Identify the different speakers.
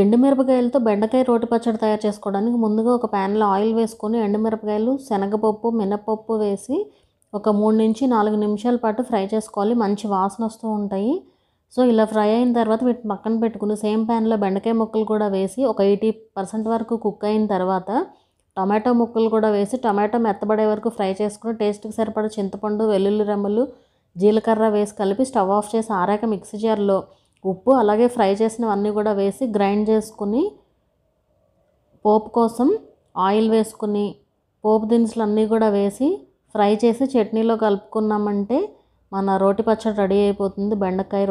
Speaker 1: ఎండుమిరపకాయలతో బెండకాయ రోటి పచ్చడి తయారు చేసుకోవడానికి ముందుగా ఒక ప్యాన్లో ఆయిల్ వేసుకొని ఎండుమిరపకాయలు శనగపప్పు మినపప్పు వేసి ఒక మూడు నుంచి నాలుగు నిమిషాల పాటు ఫ్రై చేసుకోవాలి మంచి వాసన వస్తూ ఉంటాయి సో ఇలా ఫ్రై అయిన తర్వాత వీటిని పక్కన పెట్టుకుని సేమ్ ప్యాన్లో బెండకాయ ముక్కలు కూడా వేసి ఒక ఎయిటీ పర్సెంట్ వరకు కుక్ అయిన తర్వాత టమాటో ముక్కలు కూడా వేసి టమాటో మెత్తబడే వరకు ఫ్రై చేసుకుని టేస్ట్కి సరిపడే చింతపండు వెల్లుల్లి రెమ్మలు జీలకర్ర వేసి కలిపి స్టవ్ ఆఫ్ చేసి ఆరాక మిక్సీ జార్లో ఉప్పు అలాగే ఫ్రై చేసినవన్నీ కూడా వేసి గ్రైండ్ చేసుకుని పోపు కోసం ఆయిల్ వేసుకుని పోపు దినుసులు అన్నీ కూడా వేసి ఫ్రై చేసి చట్నీలో కలుపుకున్నామంటే మన రోటి పచ్చడి రెడీ అయిపోతుంది బెండకాయ